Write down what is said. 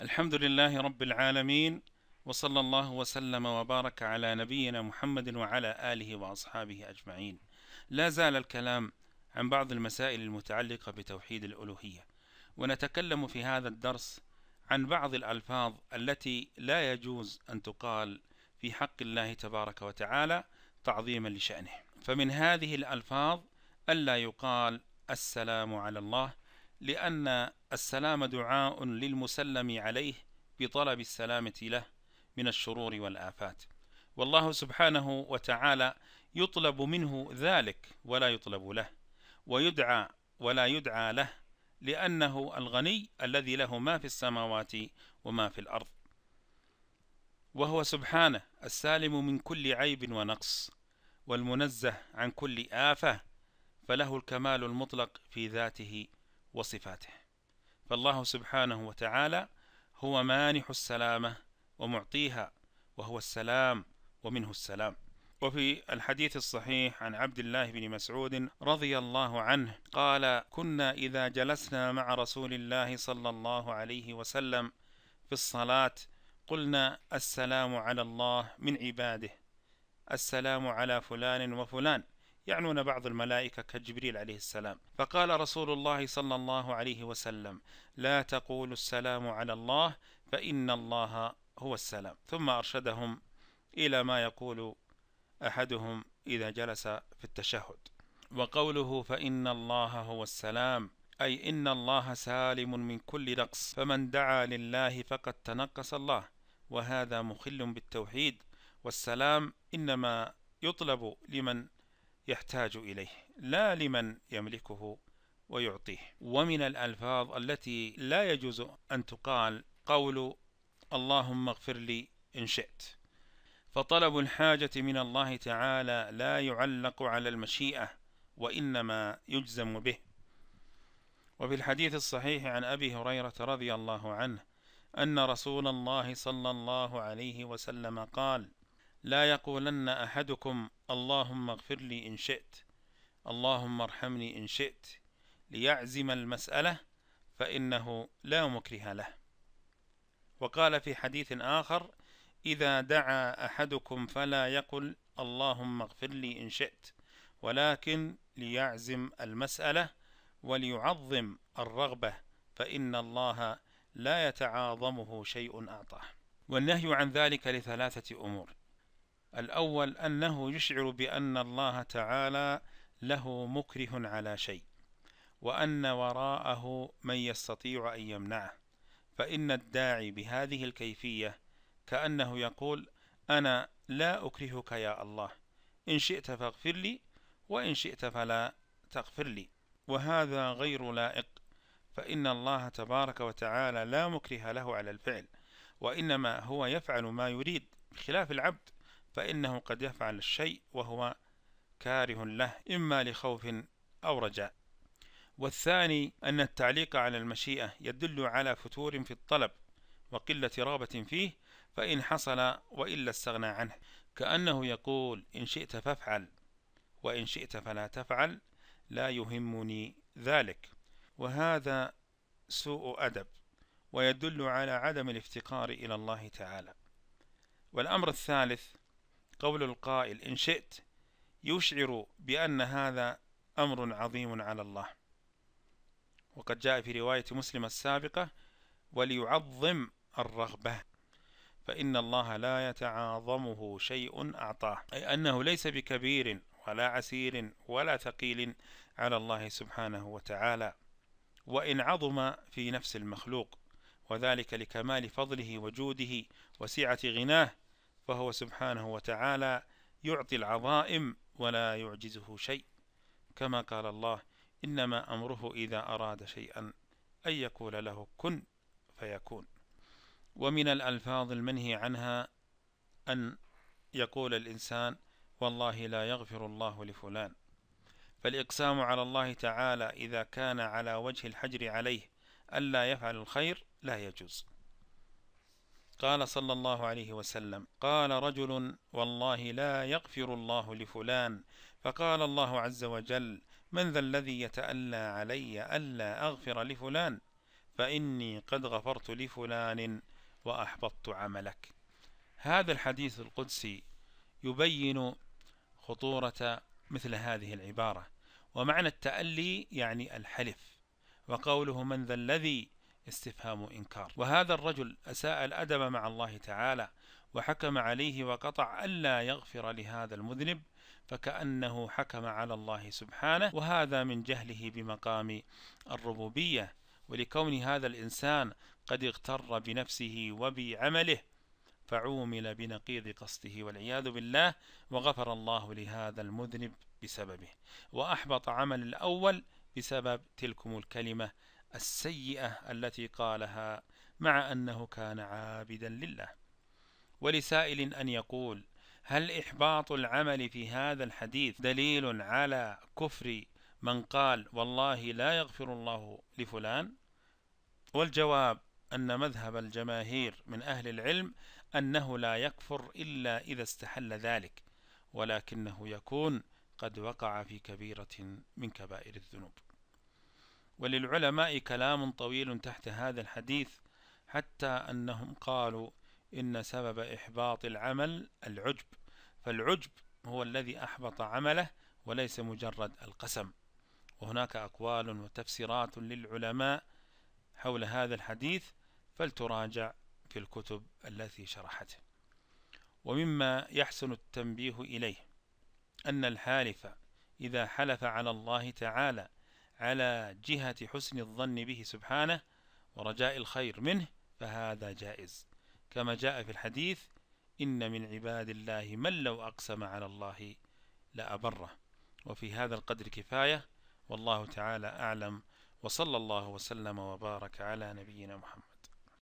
الحمد لله رب العالمين وصلى الله وسلم وبارك على نبينا محمد وعلى آله وأصحابه أجمعين لا زال الكلام عن بعض المسائل المتعلقة بتوحيد الألوهية ونتكلم في هذا الدرس عن بعض الألفاظ التي لا يجوز أن تقال في حق الله تبارك وتعالى تعظيما لشأنه فمن هذه الألفاظ ألا يقال السلام على الله لأن السلام دعاء للمسلم عليه بطلب السلامة له من الشرور والآفات والله سبحانه وتعالى يطلب منه ذلك ولا يطلب له ويدعى ولا يدعى له لأنه الغني الذي له ما في السماوات وما في الأرض وهو سبحانه السالم من كل عيب ونقص والمنزه عن كل آفة فله الكمال المطلق في ذاته وصفاته فالله سبحانه وتعالى هو مانح السلامة ومعطيها وهو السلام ومنه السلام وفي الحديث الصحيح عن عبد الله بن مسعود رضي الله عنه قال كنا إذا جلسنا مع رسول الله صلى الله عليه وسلم في الصلاة قلنا السلام على الله من عباده السلام على فلان وفلان يعنون بعض الملائكة كجبريل عليه السلام فقال رسول الله صلى الله عليه وسلم لا تقول السلام على الله فإن الله هو السلام ثم أرشدهم إلى ما يقول أحدهم إذا جلس في التشهد وقوله فإن الله هو السلام أي إن الله سالم من كل نقص فمن دعا لله فقد تنقص الله وهذا مخل بالتوحيد والسلام إنما يطلب لمن يحتاج إليه لا لمن يملكه ويعطيه ومن الألفاظ التي لا يجوز أن تقال قول اللهم اغفر لي إن شئت فطلب الحاجة من الله تعالى لا يعلق على المشيئة وإنما يجزم به وفي الحديث الصحيح عن أبي هريرة رضي الله عنه أن رسول الله صلى الله عليه وسلم قال لا يقولن أحدكم اللهم اغفر لي إن شئت اللهم ارحمني إن شئت ليعزم المسألة فإنه لا مكره له وقال في حديث آخر إذا دعا أحدكم فلا يقل اللهم اغفر لي إن شئت ولكن ليعزم المسألة وليعظم الرغبة فإن الله لا يتعاظمه شيء أعطاه والنهي عن ذلك لثلاثة أمور الأول أنه يشعر بأن الله تعالى له مكره على شيء وأن وراءه من يستطيع أن يمنعه فإن الداعي بهذه الكيفية كأنه يقول أنا لا أكرهك يا الله إن شئت فاغفر لي وإن شئت فلا تغفر لي وهذا غير لائق فإن الله تبارك وتعالى لا مكره له على الفعل وإنما هو يفعل ما يريد بخلاف العبد فإنه قد يفعل الشيء وهو كاره له إما لخوف أو رجاء والثاني أن التعليق على المشيئة يدل على فتور في الطلب وقلة رغبة فيه فإن حصل وإلا استغنى عنه كأنه يقول إن شئت فافعل وإن شئت فلا تفعل لا يهمني ذلك وهذا سوء أدب ويدل على عدم الافتقار إلى الله تعالى والأمر الثالث قول القائل إن شئت يشعر بأن هذا أمر عظيم على الله وقد جاء في رواية مسلم السابقة وليعظم الرغبة فإن الله لا يتعاظمه شيء أعطاه أي أنه ليس بكبير ولا عسير ولا ثقيل على الله سبحانه وتعالى وإن عظم في نفس المخلوق وذلك لكمال فضله وجوده وسعة غناه فهو سبحانه وتعالى يعطي العظائم ولا يعجزه شيء كما قال الله إنما أمره إذا أراد شيئا أن يقول له كن فيكون ومن الألفاظ المنهي عنها أن يقول الإنسان والله لا يغفر الله لفلان فالإقسام على الله تعالى إذا كان على وجه الحجر عليه ألا يفعل الخير لا يجوز قال صلى الله عليه وسلم قال رجل والله لا يغفر الله لفلان فقال الله عز وجل من ذا الذي يتألى علي ألا أغفر لفلان فإني قد غفرت لفلان وأحبطت عملك هذا الحديث القدسي يبين خطورة مثل هذه العبارة ومعنى التألي يعني الحلف وقوله من ذا الذي استفهام إنكار وهذا الرجل أساء الأدب مع الله تعالى وحكم عليه وقطع ألا يغفر لهذا المذنب فكأنه حكم على الله سبحانه وهذا من جهله بمقام الربوبية ولكون هذا الإنسان قد اغتر بنفسه وبعمله فعومل بنقيض قصده والعياذ بالله وغفر الله لهذا المذنب بسببه وأحبط عمل الأول بسبب تلكم الكلمة السيئة التي قالها مع أنه كان عابدا لله ولسائل أن يقول هل إحباط العمل في هذا الحديث دليل على كفر من قال والله لا يغفر الله لفلان والجواب أن مذهب الجماهير من أهل العلم أنه لا يكفر إلا إذا استحل ذلك ولكنه يكون قد وقع في كبيرة من كبائر الذنوب وللعلماء كلام طويل تحت هذا الحديث حتى أنهم قالوا إن سبب إحباط العمل العجب فالعجب هو الذي أحبط عمله وليس مجرد القسم وهناك أقوال وتفسيرات للعلماء حول هذا الحديث فلتراجع في الكتب التي شرحته ومما يحسن التنبيه إليه أن الحالف إذا حلف على الله تعالى على جهة حسن الظن به سبحانه ورجاء الخير منه فهذا جائز كما جاء في الحديث إن من عباد الله من لو أقسم على الله لأبره وفي هذا القدر كفاية والله تعالى أعلم وصلى الله وسلم وبارك على نبينا محمد